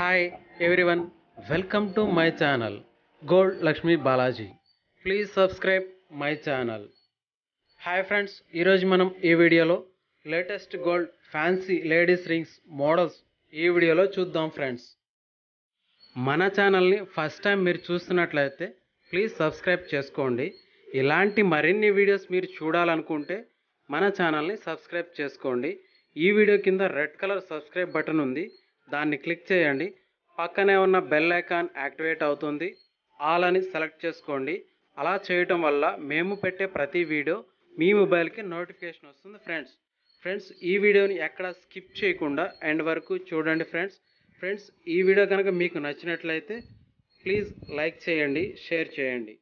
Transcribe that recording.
hi everyone welcome to my channel gold Lakshmi Balaji please subscribe my channel hi friends ఈరోజు మనం ఈ వీడియోలో latest gold fancy ladies rings models ఈ వీడియోలో చూద్దాం ఫ్రెండ్స్ మన ఛానల్ని ఫస్ట్ టైం మీరు చూస్తున్నట్లయితే ప్లీజ్ సబ్స్క్రైబ్ చేసుకోండి ఇలాంటి మరిన్ని వీడియోస్ మీరు చూడాలనుకుంటే మన ఛానల్ని సబ్స్క్రైబ్ చేసుకోండి ఈ వీడియో కింద రెడ్ కలర్ సబ్స్క్రైబ్ బటన్ ఉంది దాన్ని క్లిక్ చేయండి పక్కనే ఉన్న బెల్ ఐకాన్ యాక్టివేట్ అవుతుంది ఆల్ అని సెలెక్ట్ చేసుకోండి అలా చేయటం వల్ల మేము పెట్టే ప్రతి వీడియో మీ మొబైల్కి నోటిఫికేషన్ వస్తుంది ఫ్రెండ్స్ ఫ్రెండ్స్ ఈ వీడియోని ఎక్కడ స్కిప్ చేయకుండా ఎండ్ వరకు చూడండి ఫ్రెండ్స్ ఫ్రెండ్స్ ఈ వీడియో కనుక మీకు నచ్చినట్లయితే ప్లీజ్ లైక్ చేయండి షేర్ చేయండి